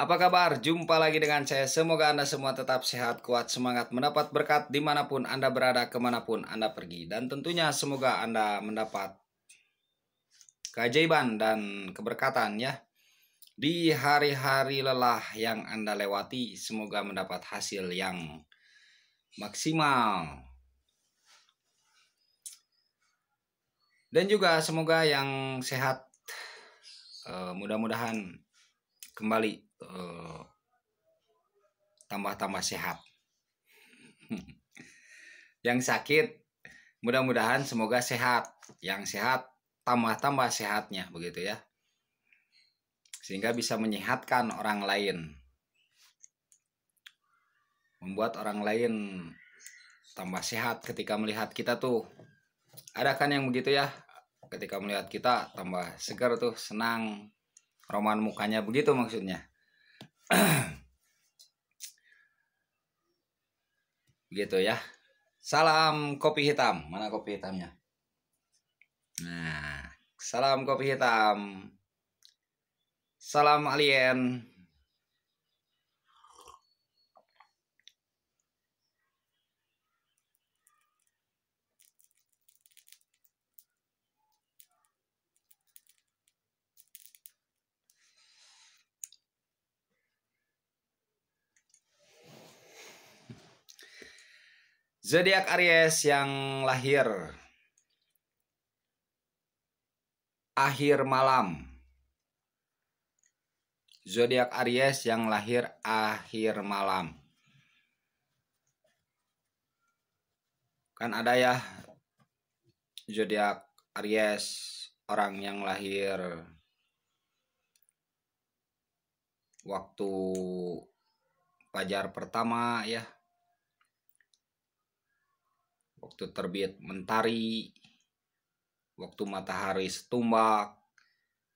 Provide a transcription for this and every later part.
Apa kabar? Jumpa lagi dengan saya. Semoga Anda semua tetap sehat, kuat, semangat, mendapat berkat dimanapun Anda berada, kemanapun Anda pergi. Dan tentunya semoga Anda mendapat keajaiban dan keberkatan ya. Di hari-hari lelah yang Anda lewati, semoga mendapat hasil yang maksimal. Dan juga semoga yang sehat, eh, mudah-mudahan kembali tambah-tambah sehat. Yang sakit mudah-mudahan semoga sehat. Yang sehat tambah-tambah sehatnya begitu ya. Sehingga bisa menyehatkan orang lain. Membuat orang lain tambah sehat ketika melihat kita tuh. Ada kan yang begitu ya? Ketika melihat kita tambah segar tuh, senang. Roman mukanya begitu maksudnya. gitu ya. Salam kopi hitam. Mana kopi hitamnya? Nah, salam kopi hitam. Salam alien. Zodiak Aries yang lahir akhir malam. Zodiak Aries yang lahir akhir malam. Kan ada ya zodiak Aries orang yang lahir waktu fajar pertama ya waktu terbit mentari, waktu matahari setumbak,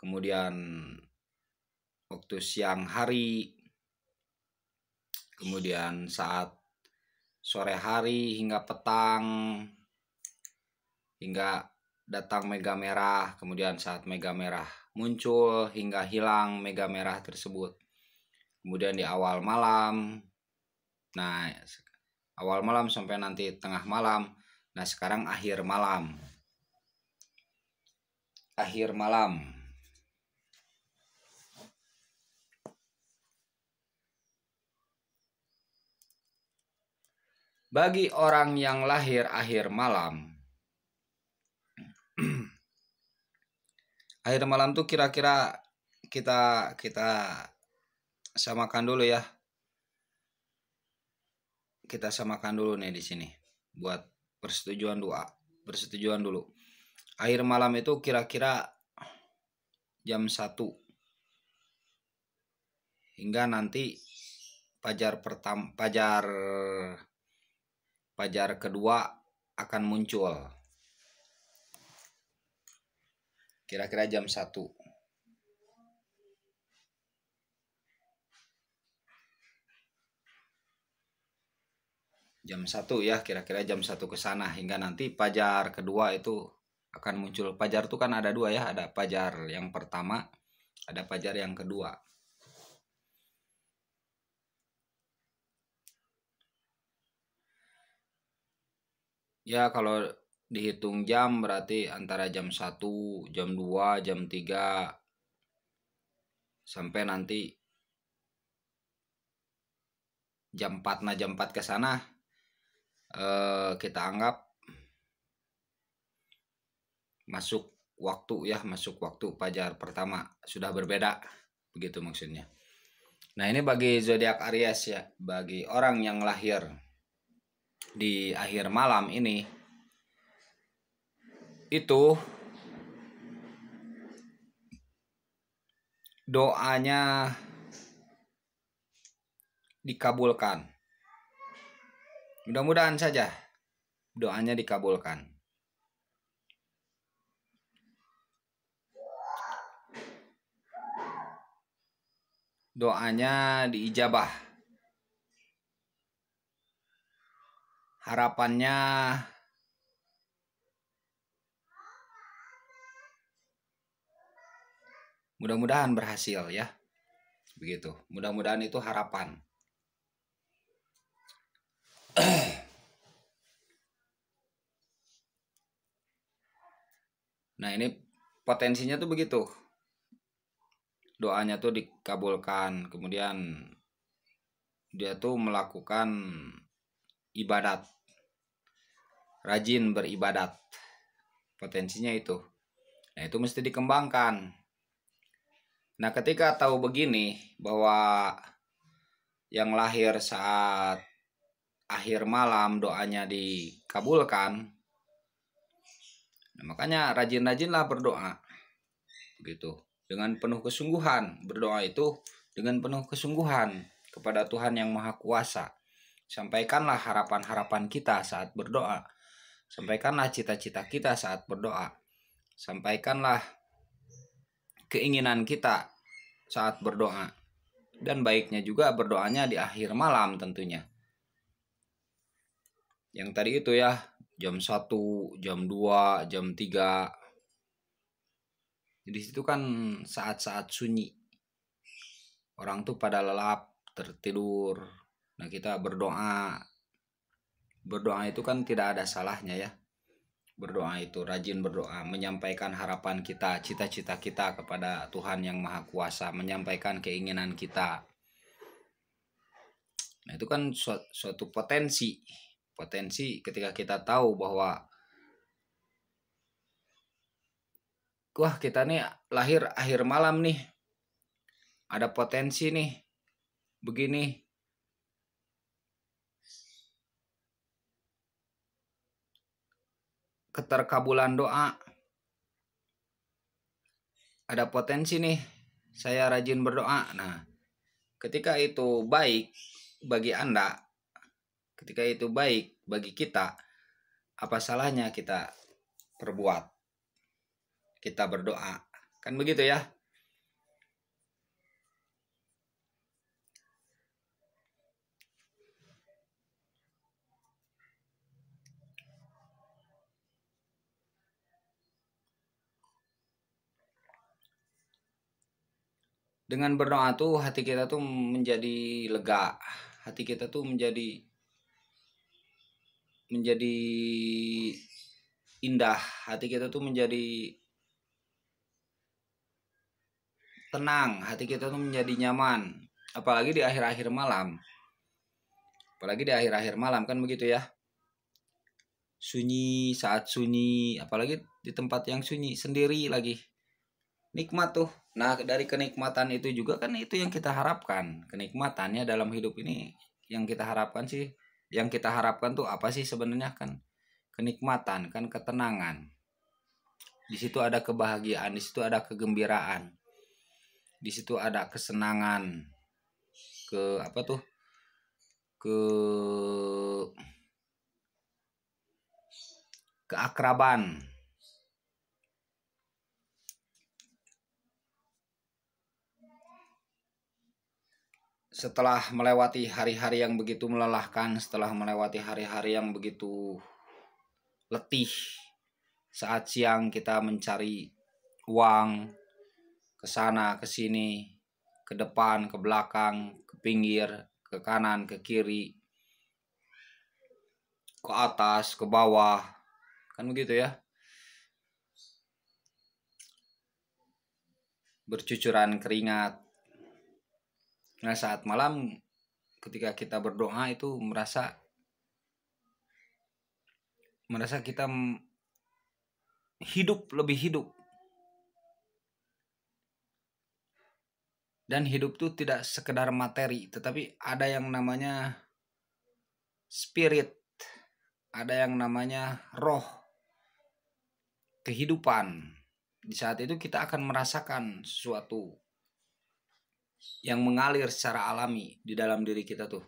kemudian waktu siang hari, kemudian saat sore hari hingga petang, hingga datang mega merah, kemudian saat mega merah muncul hingga hilang mega merah tersebut. Kemudian di awal malam, nah awal malam sampai nanti tengah malam. Nah, sekarang akhir malam. Akhir malam. Bagi orang yang lahir akhir malam, akhir malam tuh kira-kira kita kita samakan dulu ya kita samakan dulu nih di sini buat persetujuan doa persetujuan dulu akhir malam itu kira-kira jam 1 hingga nanti pajar pertama pajar pajar kedua akan muncul kira-kira jam 1 jam satu ya kira-kira jam satu ke sana hingga nanti pajar kedua itu akan muncul pajar itu kan ada dua ya ada pajar yang pertama ada pajar yang kedua ya kalau dihitung jam berarti antara jam satu jam dua jam tiga sampai nanti jam empat nah jam empat ke sana Eh, kita anggap masuk waktu ya masuk waktu pajar pertama sudah berbeda begitu maksudnya nah ini bagi zodiak Aries ya bagi orang yang lahir di akhir malam ini itu doanya dikabulkan Mudah-mudahan saja doanya dikabulkan. Doanya diijabah. Harapannya mudah-mudahan berhasil ya. Begitu. Mudah-mudahan itu harapan nah ini potensinya tuh begitu doanya tuh dikabulkan kemudian dia tuh melakukan ibadat rajin beribadat potensinya itu nah itu mesti dikembangkan nah ketika tahu begini bahwa yang lahir saat akhir malam doanya dikabulkan. Nah, makanya rajin-rajinlah berdoa. Begitu. Dengan penuh kesungguhan. Berdoa itu dengan penuh kesungguhan kepada Tuhan yang Maha Kuasa. Sampaikanlah harapan-harapan kita saat berdoa. Sampaikanlah cita-cita kita saat berdoa. Sampaikanlah keinginan kita saat berdoa. Dan baiknya juga berdoanya di akhir malam tentunya yang tadi itu ya jam 1, jam 2, jam 3. jadi situ kan saat-saat sunyi. Orang tuh pada lelap, tertidur. Nah, kita berdoa. Berdoa itu kan tidak ada salahnya ya. Berdoa itu rajin berdoa, menyampaikan harapan kita, cita-cita kita kepada Tuhan yang Maha Kuasa, menyampaikan keinginan kita. Nah, itu kan suatu potensi potensi ketika kita tahu bahwa wah kita nih lahir akhir malam nih ada potensi nih begini keterkabulan doa ada potensi nih saya rajin berdoa nah ketika itu baik bagi anda Ketika itu baik bagi kita, apa salahnya kita perbuat? Kita berdoa. Kan begitu ya? dengan berdoa tuh hati kita tuh menjadi lega hati kita tuh menjadi menjadi indah hati kita tuh menjadi tenang hati kita tuh menjadi nyaman apalagi di akhir-akhir malam apalagi di akhir-akhir malam kan begitu ya sunyi saat sunyi apalagi di tempat yang sunyi sendiri lagi nikmat tuh nah dari kenikmatan itu juga kan itu yang kita harapkan kenikmatannya dalam hidup ini yang kita harapkan sih yang kita harapkan tuh apa sih sebenarnya kan kenikmatan kan ketenangan di situ ada kebahagiaan di situ ada kegembiraan di situ ada kesenangan ke apa tuh ke keakraban setelah melewati hari-hari yang begitu melelahkan, setelah melewati hari-hari yang begitu letih, saat siang kita mencari uang ke sana, ke sini, ke depan, ke belakang, ke pinggir, ke kanan, ke kiri, ke atas, ke bawah. Kan begitu ya. Bercucuran keringat Nah saat malam ketika kita berdoa itu merasa merasa kita hidup lebih hidup dan hidup itu tidak sekedar materi tetapi ada yang namanya spirit ada yang namanya roh kehidupan di saat itu kita akan merasakan sesuatu yang mengalir secara alami di dalam diri kita tuh.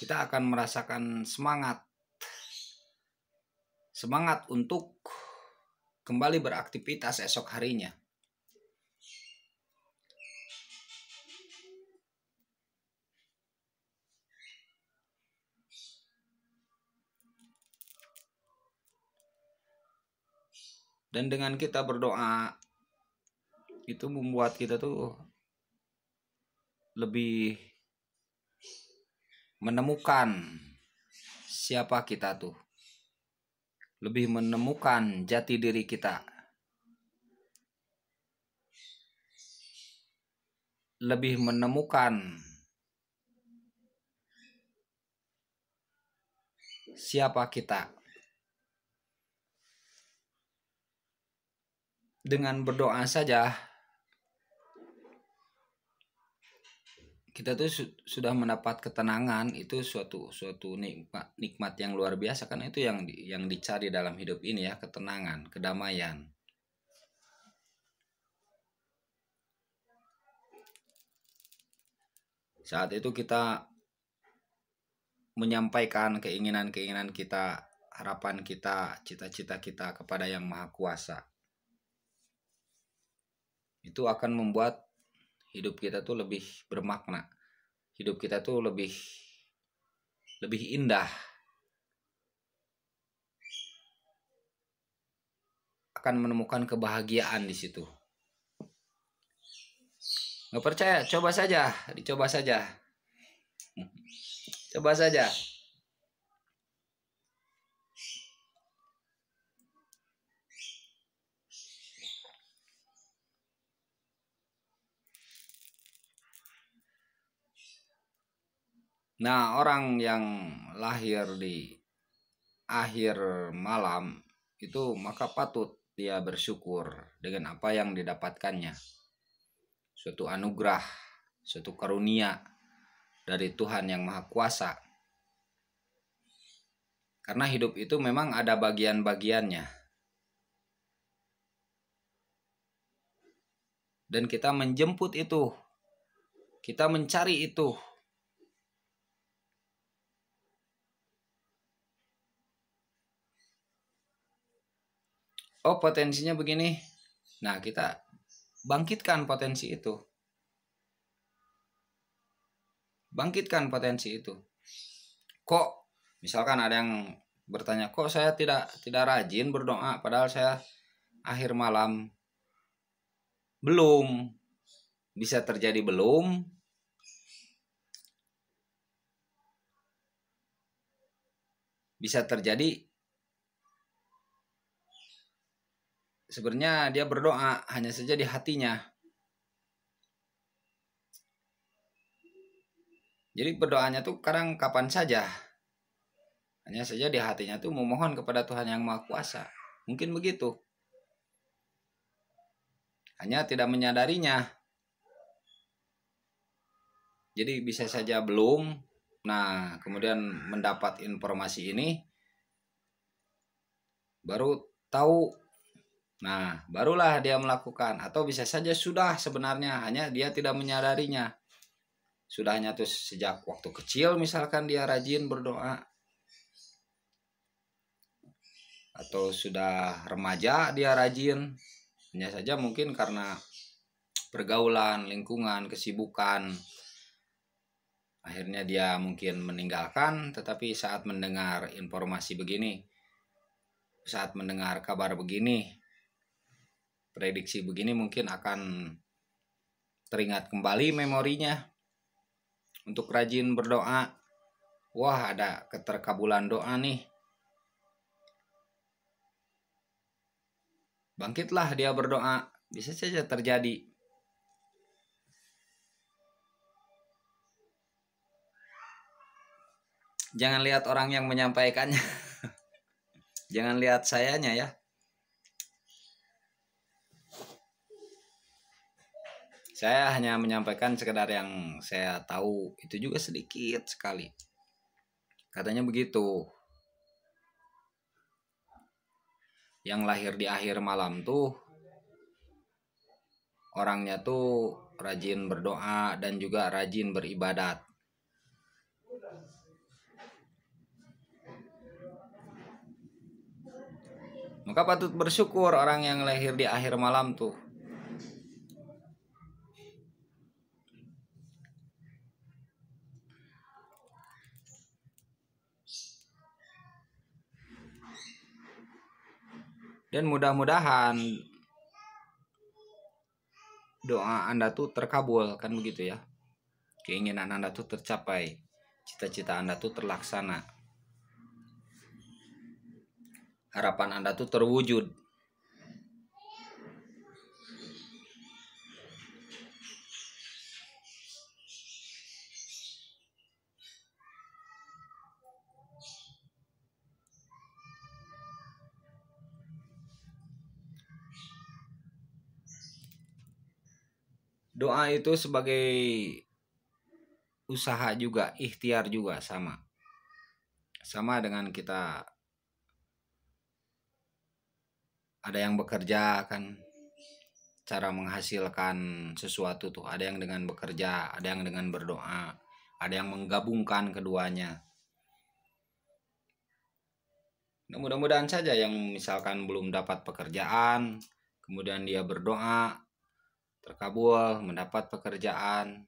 Kita akan merasakan semangat. Semangat untuk kembali beraktivitas esok harinya. dan dengan kita berdoa itu membuat kita tuh lebih menemukan siapa kita tuh lebih menemukan jati diri kita lebih menemukan siapa kita dengan berdoa saja kita tuh su sudah mendapat ketenangan itu suatu suatu nikmat nikmat yang luar biasa karena itu yang yang dicari dalam hidup ini ya ketenangan kedamaian saat itu kita menyampaikan keinginan-keinginan kita harapan kita cita-cita kita kepada yang maha kuasa itu akan membuat hidup kita tuh lebih bermakna hidup kita tuh lebih lebih indah akan menemukan kebahagiaan di situ nggak percaya coba saja dicoba saja coba saja Nah, orang yang lahir di akhir malam itu maka patut dia bersyukur dengan apa yang didapatkannya. Suatu anugerah, suatu karunia dari Tuhan yang Maha Kuasa. Karena hidup itu memang ada bagian-bagiannya. Dan kita menjemput itu. Kita mencari itu oh potensinya begini. Nah, kita bangkitkan potensi itu. Bangkitkan potensi itu. Kok misalkan ada yang bertanya, "Kok saya tidak tidak rajin berdoa padahal saya akhir malam?" Belum. Bisa terjadi belum. Bisa terjadi Sebenarnya dia berdoa hanya saja di hatinya. Jadi berdoanya tuh kadang kapan saja. Hanya saja di hatinya tuh memohon kepada Tuhan yang Maha Kuasa. Mungkin begitu. Hanya tidak menyadarinya. Jadi bisa saja belum. Nah, kemudian mendapat informasi ini baru tahu Nah, barulah dia melakukan atau bisa saja sudah sebenarnya hanya dia tidak menyadarinya. Sudahnya tuh sejak waktu kecil misalkan dia rajin berdoa atau sudah remaja dia rajin hanya saja mungkin karena pergaulan, lingkungan, kesibukan akhirnya dia mungkin meninggalkan tetapi saat mendengar informasi begini saat mendengar kabar begini prediksi begini mungkin akan teringat kembali memorinya untuk rajin berdoa. Wah, ada keterkabulan doa nih. Bangkitlah dia berdoa, bisa saja terjadi. Jangan lihat orang yang menyampaikannya. Jangan lihat sayanya ya. Saya hanya menyampaikan sekedar yang saya tahu itu juga sedikit sekali. Katanya begitu. Yang lahir di akhir malam tuh orangnya tuh rajin berdoa dan juga rajin beribadat. Maka patut bersyukur orang yang lahir di akhir malam tuh Dan mudah-mudahan doa Anda tuh terkabul, kan begitu ya. Keinginan Anda tuh tercapai, cita-cita Anda tuh terlaksana. Harapan Anda tuh terwujud. doa itu sebagai usaha juga, ikhtiar juga sama. Sama dengan kita ada yang bekerja kan cara menghasilkan sesuatu tuh, ada yang dengan bekerja, ada yang dengan berdoa, ada yang menggabungkan keduanya. Mudah-mudahan saja yang misalkan belum dapat pekerjaan, kemudian dia berdoa, terkabul, mendapat pekerjaan,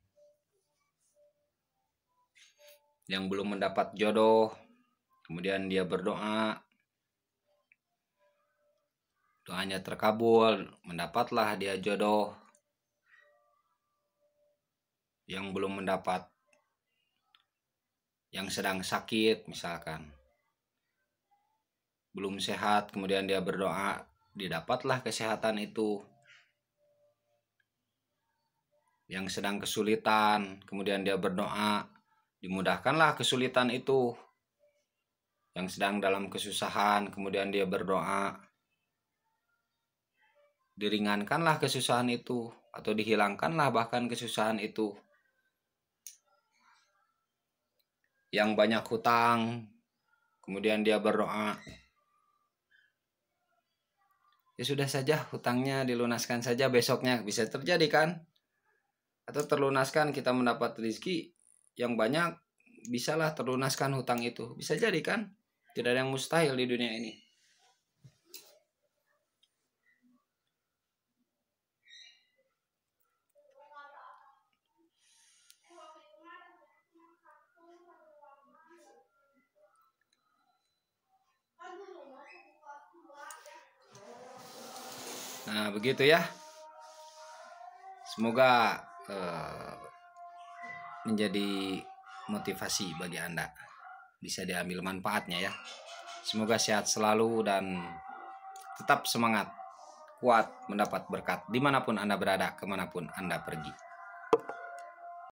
yang belum mendapat jodoh, kemudian dia berdoa, doanya terkabul, mendapatlah dia jodoh, yang belum mendapat, yang sedang sakit misalkan, belum sehat, kemudian dia berdoa, didapatlah kesehatan itu yang sedang kesulitan, kemudian dia berdoa, dimudahkanlah kesulitan itu. Yang sedang dalam kesusahan, kemudian dia berdoa, diringankanlah kesusahan itu, atau dihilangkanlah bahkan kesusahan itu. Yang banyak hutang, kemudian dia berdoa, ya sudah saja hutangnya dilunaskan saja besoknya bisa terjadi kan atau terlunaskan kita mendapat rezeki yang banyak bisalah terlunaskan hutang itu bisa jadi kan tidak ada yang mustahil di dunia ini Nah, begitu ya. Semoga Eh, menjadi motivasi bagi Anda. Bisa diambil manfaatnya ya. Semoga sehat selalu dan tetap semangat, kuat mendapat berkat dimanapun Anda berada, kemanapun Anda pergi.